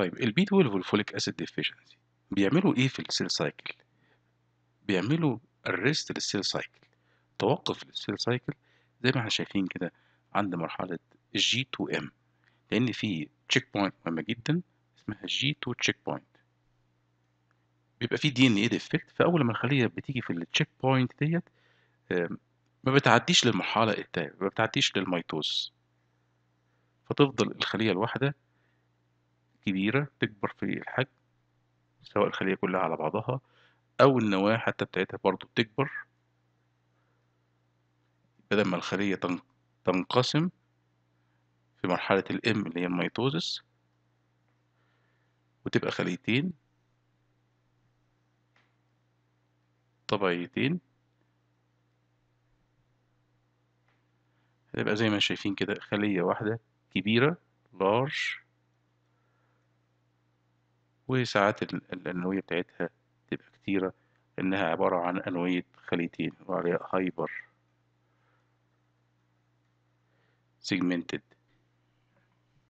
طيب البي 12 والفوليك اسيد ديفيشنسي بيعملوا ايه في السيل سايكل بيعملوا الريست للسيل سايكل توقف للسيل سايكل زي ما احنا شايفين كده عند مرحله جي 2 ام لان في تشيك بوينت مهمه جدا اسمها جي 2 تشيك بوينت بيبقى في دي ان ايه ديفكت فاول ما الخليه بتيجي في التشيك بوينت ديت ما بتعديش للمرحله التاليه ما بتعديش للميتوز فتفضل الخليه الواحده كبيرة تكبر في الحجم سواء الخلية كلها على بعضها أو النواة حتى بتاعتها برضو بتكبر بدل ما الخلية تنقسم في مرحلة الام اللي هي الميتوزس وتبقى خليتين طبيعيتين هتبقى زي ما شايفين كده خلية واحدة كبيرة large وساعات الأنوية بتاعتها تبقى كتيرة إنها عبارة عن أنوية خليتين وعليها هايبر سيجمنتد